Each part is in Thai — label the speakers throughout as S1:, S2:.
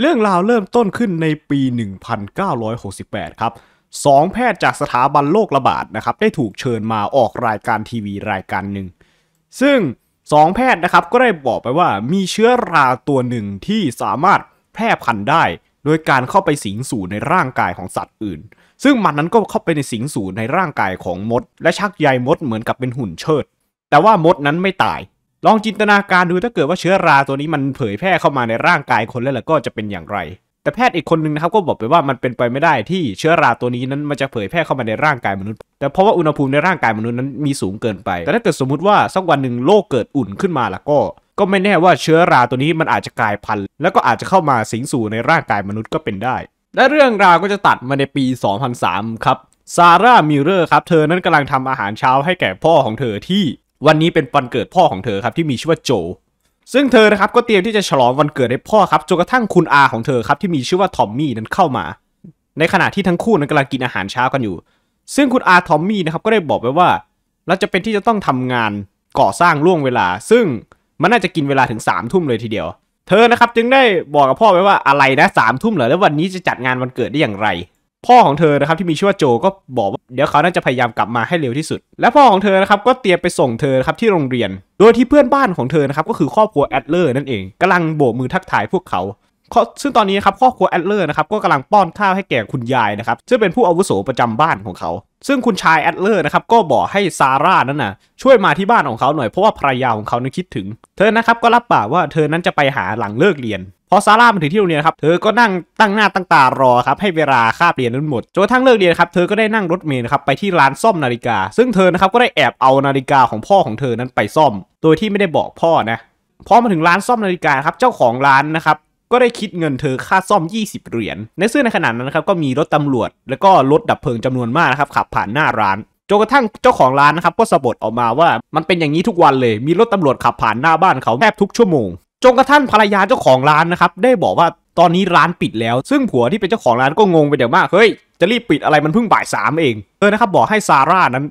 S1: เรื่องราวเริ่มต้นขึ้นในปี 1968 ครับสองแพทย์จากสถาบันโรคระบาดนะครับได้ถูกเชิญมาออกรายการทีวีรายการหนึ่ง ซึ่งสองแพทย์นะครับก็ได้บอกไปว่ามีเชื้อราตัวหนึ่งที่สามารถแพร่พันธุ์ได้ โดยการเข้าไปสิงสู่ในร่างกายของสัตว์อื่น ซึ่งมันนั้นก็เข้าไปในสิงสู่ในร่างกายของมด และชักใยมดเหมือนกับเป็นหุ่นเชิด แต่ว่ามดนั้นไม่ตายลองจินตนาการดูถ้าเกิดว่าเชื้อราตัวนี้มันเผยแพร่เข้ามาในร่างกายคนแล้วล่ะก็จะเป็นอย่างไร แต่แพทย์อีกคนนึงนะครับก็บอกไปว่ามันเป็นไปไม่ได้ที่เชื้อราตัวนี้นั้นมันจะเผยแพร่เข้ามาในร่างกายมนุษย์ แต่เพราะว่าอุณหภูมิในร่างกายมนุษย์นั้นมีสูงเกินไป แต่ถ้าเกิดสมมุติว่าสักวันหนึ่งโลกเกิดอุ่นขึ้นมาล่ะก็ ก็ไม่แน่ว่าเชื้อราตัวนี้มันอาจจะกลายพันธุ์ แล้วก็อาจจะเข้ามาสิงสู่ในร่างกายมนุษย์ก็เป็นได้ และเรื่องราวก็จะตัดมาในปี 2003 ครับซาร่ามิลเลอร์ครับ เธอนั้นกาลังทาอาหารเช้าให้แก่พ่อของเธอที่วันนี้เป็นวันเกิดพ่อของเธอครับที่มีชื่อว่าโจ ซึ่งเธอนะครับก็เตรียมที่จะฉลองวันเกิดให้พ่อครับ จนกระทั่งคุณอาของเธอครับที่มีชื่อว่าทอมมี่นั้นเข้ามา ในขณะที่ทั้งคู่นั้นกำลังกินอาหารเช้ากันอยู่ ซึ่งคุณอาทอมมี่นะครับก็ได้บอกไปว่า เราจะเป็นที่จะต้องทำงานก่อสร้างล่วงเวลา ซึ่งมันน่าจะกินเวลาถึง3ามทุ่มเลยทีเดียว เธอนะครับจึงได้บอกกับพ่อไว้ว่าอะไรนะสามทุ่มเหรอ แล้ววันนี้จะจัดงานวันเกิดได้อย่างไรพ่อของเธอนะครับที่มีชื่อว่าโจก็บอกว่าเดี๋ยวเขาน่าจะพยายามกลับมาให้เร็วที่สุด และพ่อของเธอนะครับก็เตรียมไปส่งเธอครับที่โรงเรียน โดยที่เพื่อนบ้านของเธอนะครับก็คือครอบครัวแอดเลอร์นั่นเอง กำลังโบกมือทักทายพวกเขา ซึ่งตอนนี้ครับครอบครัวแอดเลอร์นะครับก็กำลังป้อนข้าวให้แก่คุณยายนะครับซึ่งเป็นผู้อาวุโสประจำบ้านของเขา ซึ่งคุณชายแอดเลอร์นะครับก็บอกให้ซาร่านั้นนะช่วยมาที่บ้านของเขาหน่อยเพราะว่าภรรยาของเขานั้นคิดถึง เธอนะครับก็รับปากว่าเธอนั้นจะไปหาหลังเลิกเรียนพอซาร่ามาถึงที่โรงเรียนครับ เธอก็นั่งตั้งหน้าตั้งตารอครับให้เวลาคาบเรียนนั้นหมดจนทั้งเลิกเรียนครับ เธอก็ได้นั่งรถเมล์ครับไปที่ร้านซ่อมนาฬิกา ซึ่งเธอนะครับก็ได้แอบเอานาฬิกาของพ่อของเธอนั้นไปซ่อม โดยที่ไม่ได้บอกพ่อนะพอมาถึงร้านซ่อมนาฬิกาครับ เจ้าของร้านนะครับก็ได้คิดเงินเธอค่าซ่อม 20 เหรียญ ในซึ่งในขณะนั้นนะครับก็มีรถตำรวจ แล้วก็รถดับเพลิงจำนวนมากนะครับขับผ่านหน้าร้านจนกระทั่งเจ้าของร้านนะครับก็สะบัดออกมาว่า มันเป็นอย่างนี้ทุกวันเลย มีรถตำรวจขับผ่านหน้าบ้านเขาแทบทุกชั่วโมงจนกระทั่งภรรยาเจ้าของร้านนะครับได้บอกว่าตอนนี้ร้านปิดแล้ว ซึ่งผัวที่เป็นเจ้าของร้านก็งงไปเดี๋ยวมากเฮ้ยจะรีบปิดอะไรมันเพิ่งบ่ายสามเองเธอนะครับบอกให้ซาร่านั้น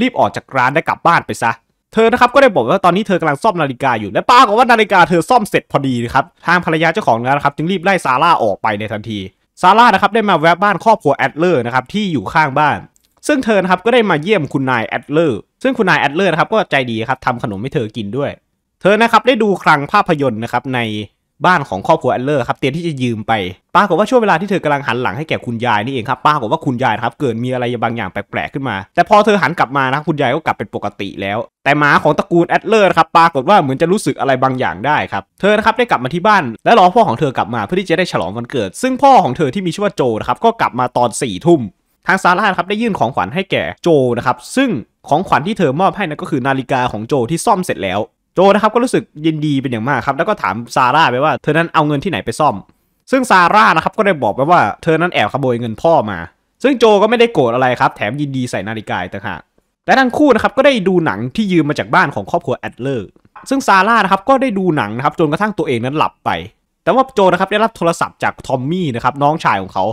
S1: รีบออกจากร้านได้กลับบ้านไปซะ เธอนะครับก็ได้บอกว่าตอนนี้เธอกำลังซ่อมนาฬิกาอยู่และป้าก็ว่านาฬิกาเธอซ่อมเสร็จพอดีนะครับทางภรรยาเจ้าของร้านนะครับจึงรีบไล่ซาร่าออกไปในทันทีซาร่านะครับได้มาแวะบ้านครอบครัวแอดเลอร์นะครับที่อยู่ข้างบ้าน ซึ่งเธอนะครับก็ได้มาเยี่ยมคุณนายแอดเลอร์ซึ่งคุณนายแอดเลอร์นะครับก็ใจดีครับทำขนมให้เธอกินด้วยเธอนะครับได้ดูคลังภาพยนตร์นะครับในบ้านของครอบครัวแอลเลอร์ครับ เตรียมที่จะยืมไปปรากฏว่าช่วงเวลาที่เธอกำลังหันหลังให้แก่คุณยายนี่เองครับปรากฏว่าคุณยายครับเกิดมีอะไรบางอย่างแปลกๆ ขึ้นมา แต่พอเธอหันกลับมานะคุณยายก็กลับเป็นปกติแล้ว แต่หมาของตระกูลแอดเลอร์ครับปรากฏว่าเหมือนจะรู้สึกอะไรบางอย่างได้ครับเธอนะครับได้กลับมาที่บ้านและรอพ่อของเธอกลับมาเพื่อที่จะได้ฉลองวันเกิด ซึ่งพ่อของเธอที่มีชื่อว่าโจนะครับก็กลับมาตอน4ี่ทุ่มทางซาร่าครับได้ยื่นของขวัญให้แก่โจนะครับซึ่งของขวัญที่เธอมอบให้นั่นก็คือนาฬิกาของโจที่ซ่อมเสร็จแล้วโจนะครับก็รู้สึกยินดีเป็นอย่างมากครับแล้วก็ถามซาร่าไปว่าเธอนั้นเอาเงินที่ไหนไปซ่อม ซึ่งซาร่านะครับก็ได้บอกไปว่าเธอนั้นแอบขโมยเงินพ่อมา ซึ่งโจก็ไม่ได้โกรธอะไรครับ แถมยินดีใส่นาฬิกาต่างหากแต่ทั้งคู่นะครับก็ได้ดูหนังที่ยืมมาจากบ้านของครอบครัวแอดเลอร์ซึ่งซาร่านะครับก็ได้ดูหนังนะครับจนกระทั่งตัวเองนั้นหลับไป แต่ว่าโจนะครับได้รับโทรศัพท์จากทอมมี่นะครับน้องชายของเขา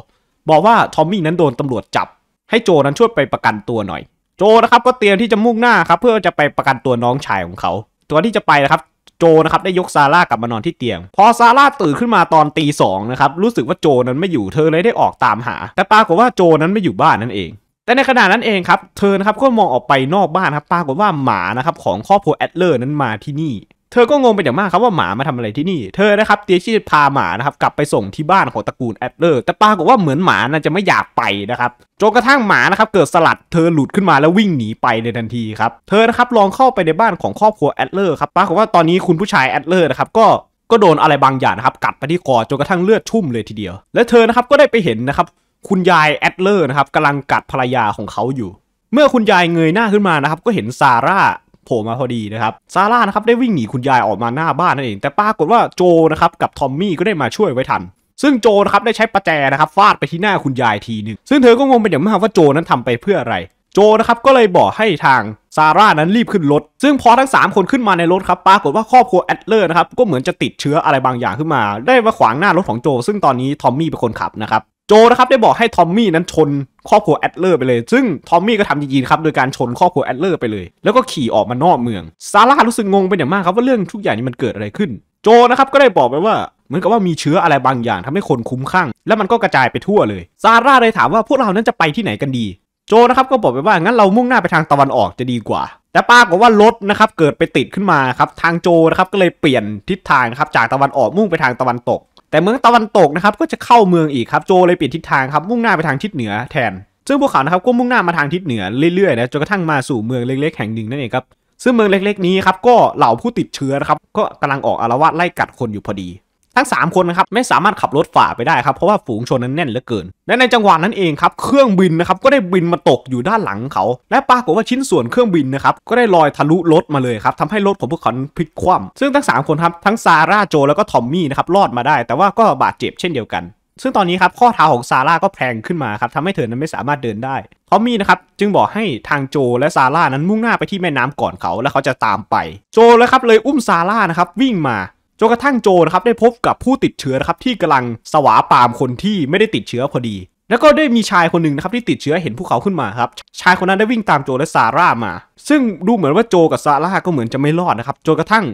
S1: บอกว่าทอมมี่นั้นโดนตำรวจจับให้โจนั้นช่วยไปประกันตัวหน่อย โจนะครับก็เตรียมที่จะมุ่งหน้าครับเพื่อจะไปประกันตัวน้องชายของเขาตัวที่จะไปนะครับโจนะครับได้ยกซาร่ากลับมานอนที่เตียง พอซาร่าตื่นขึ้นมาตอนตีสองนะครับรู้สึกว่าโจนั้นไม่อยู่เธอเลยได้ออกตามหา แต่ปรากฏว่าโจนั้นไม่อยู่บ้านนั่นเอง แต่ในขณะนั้นเองครับเธอครับก็มองออกไปนอกบ้านครับปรากฏว่าหมานะครับของครอบครัวแอดเลอร์นั้นมาที่นี่เธอก็งงไปอย่างมากครับว่า หมามาทำอะไรที่นี่ เธอนะครับเตียชี่พาหมานะครับกลับไปส่งที่บ้านของตระกูลแอดเลอร์แต่ปรากฏว่าเหมือนหมานะจะไม่อยากไปนะครับจนกระทั่งหมานะครับเกิดสลัดเธอหลุดขึ้นมาแล้ววิ่งหนีไปในทันทีครับเธอนะครับลองเข้าไปในบ้านของครอบครัวแอดเลอร์ครับปรากฏว่าตอนนี้คุณผู้ชายแอดเลอร์นะครับก็ก็โดนอะไรบางอย่าง นะครับกัดไปที่คอจนกระทั่งเลือดชุ่มเลยทีเดียว และเธอนะครับก็ได้ไปเห็นนะครับคุณยายแอดเลอร์นะครับกำลังกัดภรรยาของเขาอยู่ เมื่อคุณยายเงยหน้าขึ้นมานะครับก็เห็นซาร่าโผล่มาพอดีนะครับซาร่านะครับ ได้วิ่งหนีคุณยายออกมาหน้าบ้านนั่นเอง แต่ปรากฏว่าโจนะครับกับทอมมี่ก็ได้มาช่วยไว้ทัน ซึ่งโจนะครับ ได้ใช้ประแจนะครับฟาดไปที่หน้าคุณยายทีหนึ่งซึ่งเธอก็งงเป็นอย่างมากว่าโจนั้นทำไปเพื่ออะไร โจนะครับ ก็เลยบอกให้ทางซาร่านั้นรีบขึ้นรถซึ่งพอทั้ง 3 คนขึ้นมาในรถครับปรากฏว่าครอบครัวแอดเลอร์นะครับก็เหมือนจะติดเชื้ออะไรบางอย่างขึ้นมาได้มาขวางหน้ารถของโจซึ่งตอนนี้ทอมมี่เป็นคนขับนะครับโจนะครับได้บอกให้ทอมมี่นั้นชนครอบครัวแอดเลอร์ไปเลย ซึ่งทอมมี่ก็ทำจริงๆครับโดยการชนครอบครัวแอดเลอร์ไปเลย แล้วก็ขี่ออกมานอกเมือง ซาร่ารู้สึกงงเป็นอย่างมากครับว่าเรื่องทุกอย่างนี้มันเกิดอะไรขึ้น โจนะครับก็ได้บอกไปว่าเหมือนกับว่ามีเชื้ออะไรบางอย่าง ทำให้คนคุ้มข้างแล้วมันก็กระจายไปทั่วเลย ซาร่าเลยถามว่าพวกเรานั้นจะไปที่ไหนกันดี โจนะครับก็บอกไปว่างั้นเรามุ่งหน้าไปทางตะวันออกจะดีกว่า แต่ป้ากว่ารถนะครับเกิดไปติดขึ้นมาครับ ทางโจนะครับก็เลยเปลี่ยนทิศทางครับจากตะวันออกมุ่งไปทางตะวันตกแต่เมืองตะวันตกนะครับก็จะเข้าเมืองอีกครับโจเลยเปลี่ยนทิศทางครับ มุ่งหน้าไปทางทิศเหนือแทน ซึ่งพวกเขานะครับก็มุ่งหน้ามาทางทิศเหนือเรื่อยๆนะจนกระทั่งมาสู่เมืองเล็กๆแห่งหนึ่งนั่นเองครับซึ่งเมืองเล็กๆนี้ครับก็เหล่าผู้ติดเชื้อนะครับก็กำลังออกอารวาสไล่กัดคนอยู่พอดีทั้ง 3 คนนะครับไม่สามารถขับรถฝ่าไปได้ครับเพราะว่าฝูงชนนั้นแน่นเหลือเกิน และในจังหวะนั้นเองครับ เครื่องบินนะครับก็ได้บินมาตกอยู่ด้านหลังเขา และปรากฏว่าชิ้นส่วนเครื่องบินนะครับก็ได้ลอยทะลุรถมาเลยครับทำให้รถของพวกเขาพลิกคว่ำซึ่งทั้ง 3 คนครับ ทั้งซาร่าโจแล้วก็ทอมมี่นะครับรอดมาได้ แต่ว่าก็บาดเจ็บเช่นเดียวกัน ซึ่งตอนนี้ครับข้อเท้าของซาร่าก็แพงขึ้นมาครับทำให้เธอนั้นไม่สามารถเดินได้ทอมมี่นะครับจึงบอกให้ทางโจและซาร่านั้นมุ่งหน้าไปที่แม่น้ำก่อนเขาแล้วเขาจะตามไปโจแล้วครับเลยอุ้มซาร่านะครับวิ่งมาจนกระทั่งโจนะครับได้พบกับผู้ติดเชื้อนะครับที่กำลังสวาปามคนที่ไม่ได้ติดเชื้อพอดี แล้วก็ได้มีชายคนหนึ่งนะครับที่ติดเชื้อเห็นภูเขาขึ้นมาครับชายคนนั้นได้วิ่งตามโจและซาร่ามา ซึ่งดูเหมือนว่าโจกับซาร่าก็เหมือนจะไม่รอดนะครับจนกระทั่ง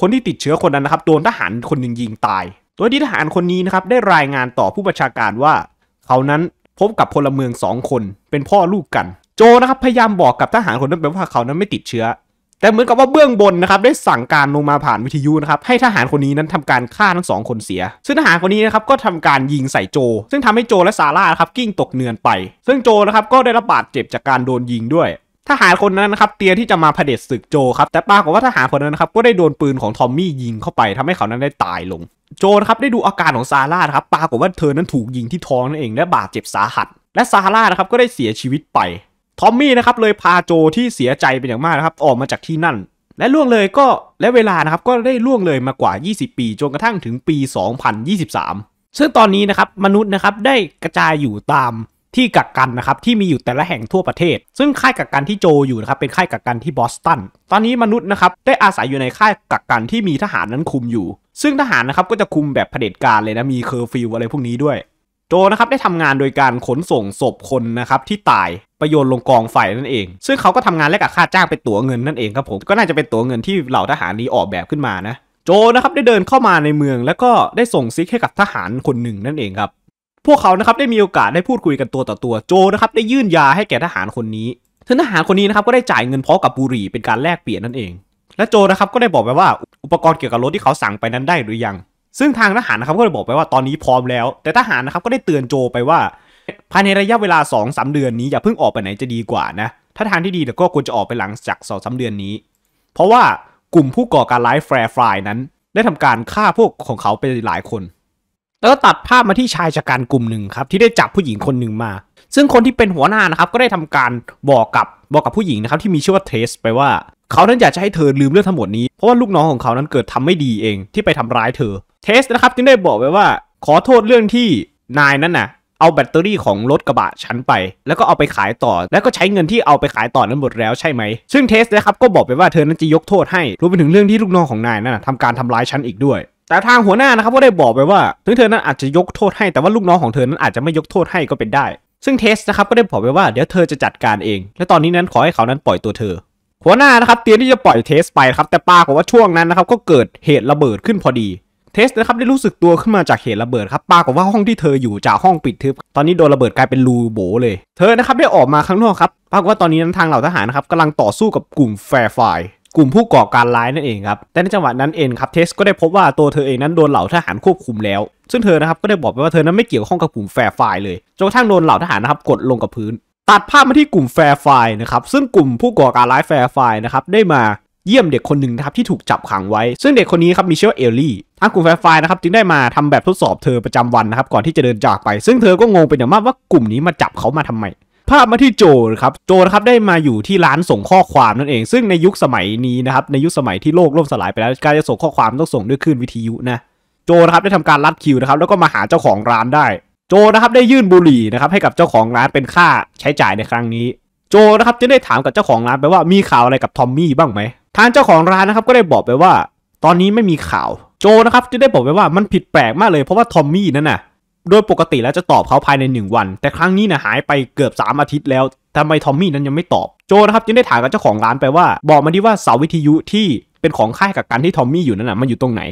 S1: คนที่ติดเชื้อคนนั้นนะครับโดนทหารคนหนึ่งยิงตาย ตัวที่ทหารคนนี้นะครับได้รายงานต่อผู้บัญชาการว่า เขานั้นพบกับพลเมืองสองคน เป็นพ่อลูกกัน โจนะครับพยายามบอกกับทหารคนนั้นไปว่าเขานั้นไม่ติดเชื้อแต่เหมือนกับว่าเบื้องบนนะครับได้สั่งการลงมาผ่านวิทยุนะครับให้ทหารคนนี้นั้นทำการฆ่าทั้งสองคนเสียซึ่งทหารคนนี้นะครับก็ทำการยิงใส่โจ ซึ่งทำให้โจและซาร่าครับกิ้งตกเนือนไป ซึ่งโจนะครับก็ได้รับบาดเจ็บจากการโดนยิงด้วย ทหารคนนั้นนะครับเตรียมที่จะมาเผด็จศึกโจครับแต่ปรากฏว่าทหารคนนั้นนะครับก็ได้โดนปืนของทอมมี่ยิงเข้าไปทำให้เขานั้นได้ตายลงโจนะครับได้ดูอาการของซาร่าครับปรากฏว่าเธอนั้นถูกยิงที่ท้องนั่นเอง และบาดเจ็บสาหัส และซาร่านะครับก็ได้เสียชีวิตไปทอมมี่นะครับเลยพาโจที่เสียใจเป็นอย่างมากนะครับออกมาจากที่นั่น และล่วงเลยก็และเวลานะครับก็ได้ล่วงเลยมากว่า 20 ปีจนกระทั่งถึงปี 2023 ซึ่งตอนนี้นะครับมนุษย์นะครับ ได้กระจายอยู่ตาม ที่กักกันนะครับที่มีอยู่แต่ละแห่งทั่วประเทศ ซึ่งค่ายกักกันที่โจอยู่นะครับเป็นค่ายกักกันที่บอสตันตอนนี้มนุษย์นะครับ ได้อาศัยอยู่ในค่ายกักกันที่มีทหารนั้นคุมอยู่ ซึ่งทหารนะครับก็จะคุมแบบเผด็จการเลยนะมีเคอร์ฟิวอะไรพวกนี้ด้วยโจนะครับได้ทำงานโดยการขนส่งศพคนนะครับที่ตายไปโยนลงกองไฟนั่นเอง ซึ่งเขาก็ทำงานแลกกับค่าจ้างเป็นตั๋วเงินนั่นเองครับผมก็น่าจะเป็นตั๋วเงินที่เหล่าทหารนี้ออกแบบขึ้นมานะโจนะครับได้เดินเข้ามาในเมืองแล้วก็ได้ส่งซิกให้กับทหารคนหนึ่งนั่นเองครับพวกเขานะครับได้มีโอกาสได้พูดคุยกันตัวต่อตัวโจนะครับได้ยื่นยาให้แก่ทหารคนนี้ทหารคนนี้นะครับก็ได้จ่ายเงินพร้อมกับบุหรี่เป็นการแลกเปลี่ยนนั่นเอง และโจนะครับก็ได้บอกไปว่าอุปกรณ์เกี่ยวกับรถที่เขาสั่งไปนั้นได้หรือยังซึ่งทางทหารนะครับก็เลยบอกไปว่าตอนนี้พร้อมแล้ว แต่ทหารนะครับก็ได้เตือนโจไปว่า ภายในระยะเวลา2อสเดือนนี้ อย่าเพิ่งออกไปไหนจะดีกว่านะถ้าทางที่ดีแต่ก็ควรจะออกไปหลังจากสองสเดือนนี้ เพราะว่ากลุ่มผู้ก่อการร้ายแฟร์ฟรายนั้น ได้ทำการฆ่าพวกของเขาไปหลายคน แล้วก็ตัดภาพมาที่ชายชะกันกลุ่มหนึ่งครับที่ได้จับผู้หญิงคนหนึ่งมา ซึ่งคนที่เป็นหัวหน้านะครับก็ได้ทำการบอกกับบอกกับผู้หญิงนะครับที่มีชื่อว่าเทสไปว่าเขานั้นอยากจะให้เธอลืมเรื่องทั้งหมดนี้ เพราะว่าลูกน้องของเขานั้นเกิดทำไม่ดีเองที่ไปทำร้ายเธอ เทสนะครับจึงได้บอกไว้ว่า ขอโทษเรื่องที่นายนั้นน่ะเอาแบตเตอรี่ของรถกระบะฉันไป แล้วก็เอาไปขายต่อแล้วก็ใช้เงินที่เอาไปขายต่อนั้นหมดแล้วใช่ไหม ซึ่งเทสนะครับก็บอกไปว่าเธอนั้นจะยกโทษให้รวมไปถึงเรื่องที่ลูกน้องของนายนั้นทำการทำร้ายฉันอีกด้วย แต่ทางหัวหน้านะครับก็ได้บอกไปว่าถึงเธอนั้นอาจจะยกโทษให้แต่ว่าลูกน้องของเธอนั้นอาจจะไม่ยกโทษให้ก็เป็นได้ ซึ่งเทสนะครับก็ได้บอกไปว่าเดี๋ยวเธอจะจัดการเอง และตอนนี้นั้นขอให้เขานั้นปล่อยตัวเธอหัวหน้านะครับเตรียมที่จะปล่อยเทสไปครับแต่ปากว่าช่วงนั้นนะครับก็เกิดเหตุระเบิดขึ้นพอดีเทสนะครับได้รู้สึกตัวขึ้นมาจากเหตุระเบิดครับปากว่าห้องที่เธออยู่จากห้องปิดทึบตอนนี้โดนระเบิดกลายเป็นรูโบเลยเธอนะครับได้ออกมาข้างนอกครับปากว่าตอนนี้นั้นทางเหล่าทหารนะครับกำลังต่อสู้กับกลุ่มแฟร์ไฟกลุ่มผู้ก่อการร้ายนั่นเองครับแต่ในจังหวะนั้นเองครับเทสก็ได้พบว่าตัวเธอเองนั้นโดนเหล่าทหารควบคุมแล้ว ซึ่งเธอนะครับก็ได้บอกไปว่าเธอนั้นไม่เกี่ยวข้องกับกลุ่มแฟร์ไฟเลยจนกระทั่งโดนเหล่าทหารนะครับกดลงกับพื้นตัดภาพมาที่กลุ่มแฟร์ไฟนะครับซึ่งกลุ่มผู้ก่อการร้ายแฟร์ไฟนะครับได้มาเยี่ยมเด็กคนหนึ่งนะครับที่ถูกจับขังไว้ ซึ่งเด็กคนนี้ครับมีชื่อว่าเอลลี่ทางกลุ่มแฟร์ไฟนะครับจึงได้มาทำแบบทดสอบเธอประจำวันนะครับก่อนที่จะเดินจากไป ซึ่งเธอก็งงเป็นอย่างมากว่ากลุ่มนี้มาจับเขามาทำไมภาพมาที่โจครับโจนะครับได้มาอยู่ที่ร้านส่งข้อความนั่นเอง ซึ่งในยุคสมัยนี้นะครับในยุคสมัยที่โลกล่มสลายไปแล้วการจะส่งข้อความต้องส่งด้วยคลื่นวิทยุนะโจนะครับได้ทำการลัดคิวนะครับแล้วก็มาหาเจ้าของร้านได้โจนะครับได้ยื่นบุหรี่นะครับให้กับเจ้าของร้านเป็นค่าใช้จ่ายในครั้งนี้โจนะครับจึงได้ถามกับเจ้าของร้านไปว่ามีข่าวอะไรกับทอมมี่บ้างไหมทางเจ้าของร้านนะครับก็ได้บอกไปว่าตอนนี้ไม่มีข่าวโจนะครับจึงได้บอกไปว่ามันผิดแปลกมากเลยเพราะว่าทอมมี่นั่นน่ะโดยปกติแล้วจะตอบเขาภายใน 1 วัน แต่ครั้งนี้นะหายไปเกือบ3อาทิตย์แล้วทำไมทอมมี่นั้นยังไม่ตอบโจนะครับจึงได้ถามกับเจ้าของร้านไปว่าบอกมาดิว่าเสาวิทยุที่เป็นของค่ายกับการที่ทอมมี่อยู่นั่นน่ะมันอยู่ตรงไหน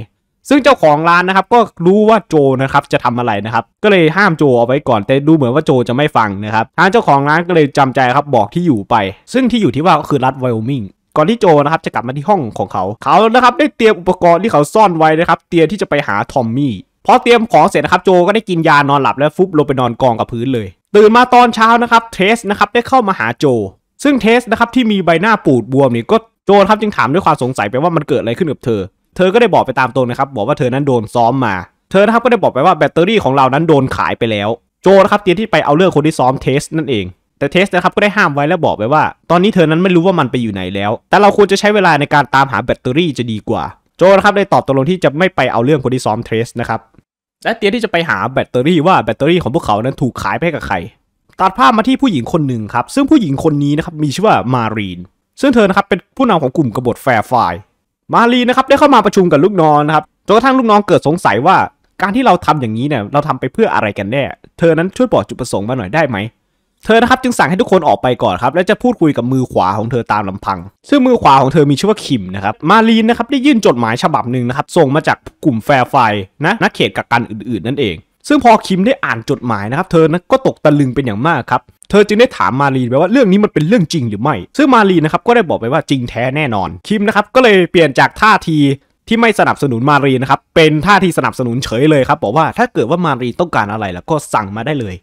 S1: ซึ่งเจ้าของร้านนะครับก็รู้ว่าโจนะครับจะทำอะไรนะครับ ก็เลยห้ามโจเอาไว้ก่อน แต่ดูเหมือนว่าโจจะไม่ฟังนะครับทางเจ้าของร้านก็เลยจำใจครับบอกที่อยู่ไป ซึ่งที่อยู่ที่ว่าก็คือรัฐไวโอมิงก่อนที่โจนะครับจะกลับมาที่ห้องของเขา เขานะครับได้เตรียมอุปกรณ์ที่เขาซ่อนไว้นะครับเตรียมที่จะไปหาทอมมี่ พอเตรียมของเสร็จนะครับโจก็ได้กินยานอนหลับแล้วฟุบลงไปนอนกองกับพื้นเลยตื่นมาตอนเช้านะครับเทสนะครับได้เข้ามาหาโจ ซึ่งเทสนะครับที่มีใบหน้าปูดบวมนี่ก็โจครับจึงถามด้วยความสงสัยไปว่ามันเกิดอะไรขึ้นกับเธอเธอก็ได้บอกไปตามตรงนะครับ บอกว่าเธอนั้นโดนซ้อมมา เธอนะครับก็ได้บอกไปว่าแบตเตอรี่ของเรานั้นโดนขายไปแล้วโจนะครับเตรียมที่ไปเอาเรื่องคนที่ซ้อมเทสนั่นเอง แต่เทสนะครับก็ได้ห้ามไว้และบอกไปว่า ตอนนี้เธอนั้นไม่รู้ว่ามันไปอยู่ไหนแล้ว แต่เราควรจะใช้เวลาในการตามหาแบตเตอรี่จะดีกว่า โจนะครับได้ตอบตกลงที่จะไม่ไปเอาเรื่องคนที่ซ้อมเทสนะครับและเตียที่จะไปหาแบตเตอรี่ว่าแบตเตอรี่ของพวกเขา นั้นถูกขายไปกับใครตัดภาพมาที่ผู้หญิงคนหนึ่งครับซึ่งผู้หญิงคนนี้นะครับมีชื่อว่ามารีนซึ่งเธอนะครับเป็นผู้นาของกลุ่มกบฏแฟร์ไฟมารีนะครับได้เข้ามาประชุมกับลูกน้องนะครับจนกระทั่งลูกน้องเกิดสงสัยว่า การที่เราทำอย่างนี้เนี่ยเราทำไปเพื่ออะไรกันแน่เธอนั้นช่วยบอกจุดประสงค์มาหน่อยได้ไหมเธอนะครับจึงสั่งให้ทุกคนออกไปก่อนครับและจะพูดคุยกับมือขวาของเธอตามลำพัง ซึ่งมือขวาของเธอมีชื่อว่าคิมนะครับ มารีนนะครับได้ยื่นจดหมายฉบับหนึ่งนะครับส่งมาจากกลุ่มแฟร์ไฟนะนักเขตกักกันอื่นๆนั่นเอง ซึ่งพอคิมได้อ่านจดหมายนะครับ เธอนะก็ตกตะลึงเป็นอย่างมากครับเธอจึงได้ถามมารีไปว่าเรื่องนี้มันเป็นเรื่องจริงหรือไม่ซึ่งมารีนะครับก็ได้บอกไปว่าจริงแท้แน่นอนคิมนะครับก็เลยเปลี่ยนจากท่าที ที่ไม่สนับสนุนมารีนะครับเป็นท่าทีสนับสนุนเฉยเลยครับบอกว่าถ้าเกิดว่ามารีต้องการอะไรแล้วก็สั่งมาได้เลย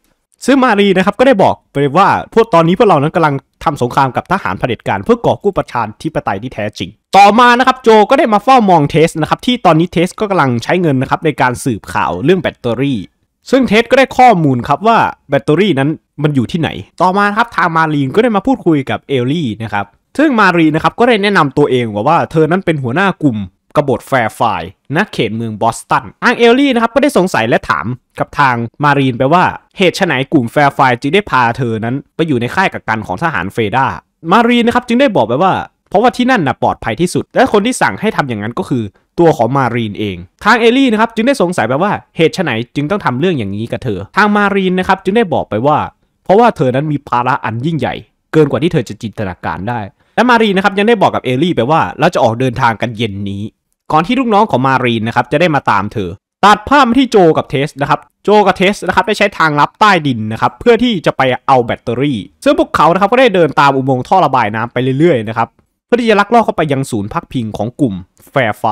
S1: ซึ่งมารีนะครับก็ได้บอกไปว่าพวกตอนนี้พวกเรานั้นกำลังทำสงครามกับทหารเผด็จการเพื่อก่อกู้ประชาธิปไตยที่แท้จริง ต่อมานะครับโจก็ได้มาเฝ้ามองเทสนะครับที่ตอนนี้เทสก็กำลังใช้เงินนะครับในการสืบข่าวเรื่องแบตเตอรี่ซึ่งเท็ดก็ได้ข้อมูลครับว่าแบตเตอรี่นั้นมันอยู่ที่ไหน ต่อมาครับทางมารีนก็ได้มาพูดคุยกับเอลลี่นะครับ ซึ่งมารีนะครับก็ได้แนะนำตัวเองว่าเธอนั้นเป็นหัวหน้ากลุ่มกบฏแฟร์ไฟนกเขตเมืองบอสตันอังเอลลี่นะครับก็ได้สงสัยและถามกับทางมารีนไปว่า เหตุไฉนกลุ่มแฟร์ไฟจึงได้พาเธอนั้นไปอยู่ในค่ายกักกันของทหารเฟด้า มารีนนะครับจึงได้บอกไปว่าเพราะว่าที่นั่นนะปลอดภัยที่สุด และคนที่สั่งให้ทำอย่างนั้นก็คือตัวของมารีนเอง ทางเอลี่นะครับจึงได้สงสัยไปว่าเหตุไฉนจึงต้องทำเรื่องอย่างนี้กับเธอ ทางมารีนนะครับจึงได้บอกไปว่า เพราะว่าเธอนั้นมีภาระอันยิ่งใหญ่ เกินกว่าที่เธอจะจินตนาการได้ และมารีนนะครับยังได้บอกกับเอลี่ไปว่า เราจะออกเดินทางกันเย็นนี้ก่อนที่ลูกน้องของมารีนนะครับจะได้มาตามเธอ ตัดภาพมาที่โจกับเทสนะครับ โจกับเทสนะครับได้ใช้ทางลับใต้ดินนะครับเพื่อที่จะไปเอาแบตเตอรี่ ซึ่งพวกเขานะครับก็ได้เดินตามอุโมงค์ท่อระบายน้ำไปเรื่อยๆนะครับพื่อที่จะลักลอบเข้าไปยังศูนย์พักพิงของกลุ่มแฟร์ไฟ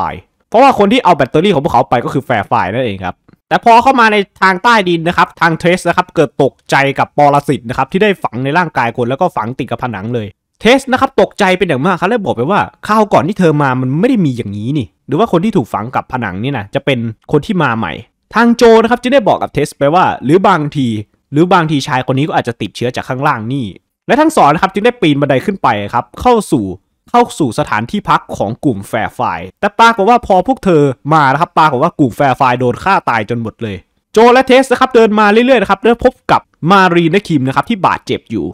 S1: เพราะว่าคนที่เอาแบตเตอรี่ของพวกเขาไปก็คือแฟร์ไฟนั่นเองครับ แต่พอเข้ามาในทางใต้ดินนะครับ ทางเทสนะครับเกิดตกใจกับปรสิตนะครับที่ได้ฝังในร่างกายคนแล้วก็ฝังติดกับผนังเลย เทสนะครับตกใจเป็นอย่างมากเขาเและบอกไปว่าข้าวก่อนที่เธอมามันไม่ได้มีอย่างนี้นี่ หรือว่าคนที่ถูกฝังกับผนังนี่นะจะเป็นคนที่มาใหม่ ทางโจนะครับจะได้บอกกับเทสไปว่า หรือบางที หรือบางทีชายคนนี้ก็อาจจะติดเชื้อจากข้างล่างนี่ และทั้งสองนะครับจึงได้ปีนบันไดขึ้นไปครับเข้าสู่เข้าสู่สถานที่พักของกลุ่มแฟร์ไฟแต่ปรากฏว่าพอพวกเธอมานะครับปรากฏว่ากลุ่มแฟร์ไฟโดนฆ่าตายจนหมดเลย โจและเทสนะครับเดินมาเรื่อยๆนะครับแล้วพบกับมารีนและคิมนะครับที่บาดเจ็บอยู่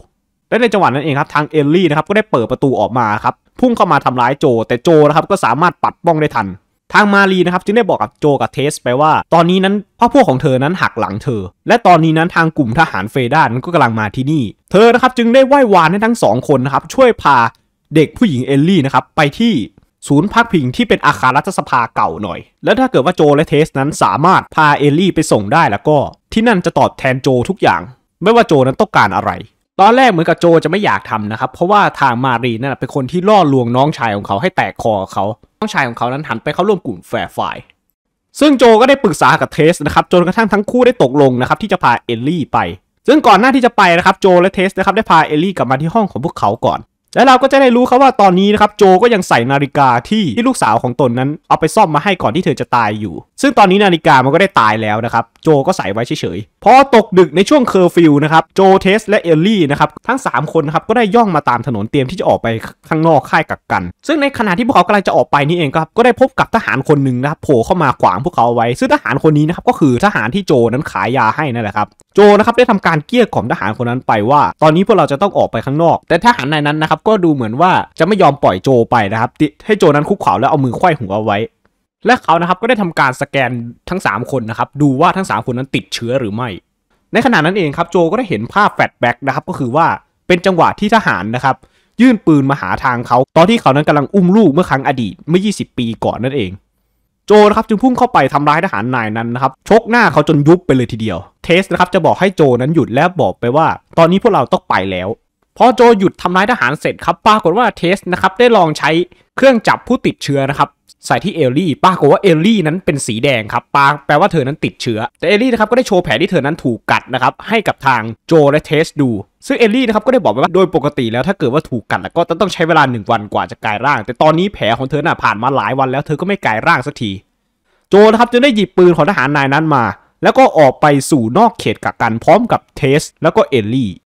S1: และในจังหวะนั้นเองครับ ทางเอลลี่นะครับก็ได้เปิดประตูออกมาครับพุ่งเข้ามาทำร้ายโจ แต่โจนะครับก็สามารถปัดป้องได้ทัน ทางมารีนะครับจึงได้บอกกับโจกับเทสไปว่า ตอนนี้นั้นพ่อพวกของเธอนั้นหักหลังเธอ และตอนนี้นั้นทางกลุ่มทหารเฟด้านก็กำลังมาที่นี่ เธอนะครับจึงได้ไหว้วานให้ทั้งสองคนนะครับช่วยพาเด็กผู้หญิงเอลลี่นะครับ ไปที่ศูนย์พักพิงที่เป็นอาคารรัฐสภาเก่าหน่อย แล้วถ้าเกิดว่าโจและเทสนั้นสามารถพาเอลลี่ไปส่งได้แล้วก็ที่นั่นจะตอบแทนโจทุกอย่าง ไม่ว่าโจนั้นต้องการอะไร ตอนแรกเหมือนกับโจจะไม่อยากทำนะครับเพราะว่าทางมารีนั่นเป็นคนที่ล่อลวงน้องชายของเขาให้แตกคอเขา น้องชายของเขา นั้นหันไปเข้าร่วมกลุ่มแฟร์ไฟซึ่งโจก็ได้ปรึกษากับเทสนะครับจนกระทั่งทั้งคู่ได้ตกลงนะครับที่จะพาเอลลี่ไป ซึ่งก่อนหน้าที่จะไปนะครับโจและเทสนะครับได้พาเอลลี่กลับมาที่ห้องของพวกเขาก่อนและเราก็จะได้รู้ครับว่าตอนนี้นะครับ โจก็ยังใส่นาฬิกาที่ที่ลูกสาวของตนนั้นเอาไปซ่อมมาให้ก่อนที่เธอจะตายอยู่ ซึ่งตอนนี้นาฬิกามันก็ได้ตายแล้วนะครับ โจก็ใส่ไว้เฉยพอตกดึกในช่วงเคอร์ฟิวนะครับโจเทสและเอลลี่นะครับทั้ง 3 คนนะครับก็ได้ย่องมาตามถนนเตรียมที่จะออกไปข้างนอกค่ายกักกัน ซึ่งในขณะที่พวกเขากำลังจะออกไปนี่เองครับก็ได้พบกับทหารคนหนึ่งนะครับโผล่เข้ามาขวางพวกเขาไว้ ซึ่งทหารคนนี้นะครับก็คือทหารที่โจนั้นขายยาให้นั่นแหละครับโจนะครับได้ทำการเกลี้ยกล่อมทหารคนนั้นไปว่า ตอนนี้พวกเราจะต้องออกไปข้างนอก แต่ทหารนายนั้นนะครับก็ดูเหมือนว่าจะไม่ยอมปล่อยโจไปนะครับให้โจนั้นคุกเข่าแล้วเอามือควายหัวไว้และเขานะครับก็ได้ทำการสแกนทั้ง 3 คนนะครับ ดูว่าทั้ง 3 คนนั้นติดเชื้อหรือไม่ ในขณะนั้นเองครับโจก็ได้เห็นภาพแฟลชแบ็กนะครับก็คือว่าเป็นจังหวะที่ทหารนะครับ ยื่นปืนมาหาทางเขาตอนที่เขานั้นกำลังอุ้มลูกเมื่อครั้งอดีต เมื่อ 20 ปีก่อนนั่นเอง โจนะครับจึงพุ่งเข้าไปทำร้ายทหารนายนั้นนะครับชกหน้าเขาจนยุบไปเลยทีเดียวเทสนะครับจะบอกให้โจนั้นหยุดและบอกไปว่า ตอนนี้พวกเราต้องไปแล้วพอโจหยุดทำร้ายทหารเสร็จครับปรากฏว่าเทสนะครับได้ลองใช้เครื่องจับผู้ติดเชื้อนะครับใส่ที่เอลลี่ป้ากว่าเอลลี่นั้นเป็นสีแดงครับ ปาแปลว่าเธอนั้นติดเชื้อ แต่เอลลี่นะครับก็ได้โชว์แผลที่เธอนั้นถูกกัดนะครับให้กับทางโจและเทสดู ซึ่งเอลลี่นะครับก็ได้บอกไปว่าโดยปกติแล้วถ้าเกิดว่าถูกกัดแล้วก็ต้องใช้เวลา 1 วันกว่าจะกลายร่าง แต่ตอนนี้แผลของเธอน่ะผ่านมาหลายวันแล้วเธอก็ไม่กลายร่างสักทีโจนะครับจึงได้หยิบปืนของทหารนายนั้นมา แล้วก็ออกไปสู่นอกเขตกักกันพร้อมกับเทส แล้วก็เอลลี่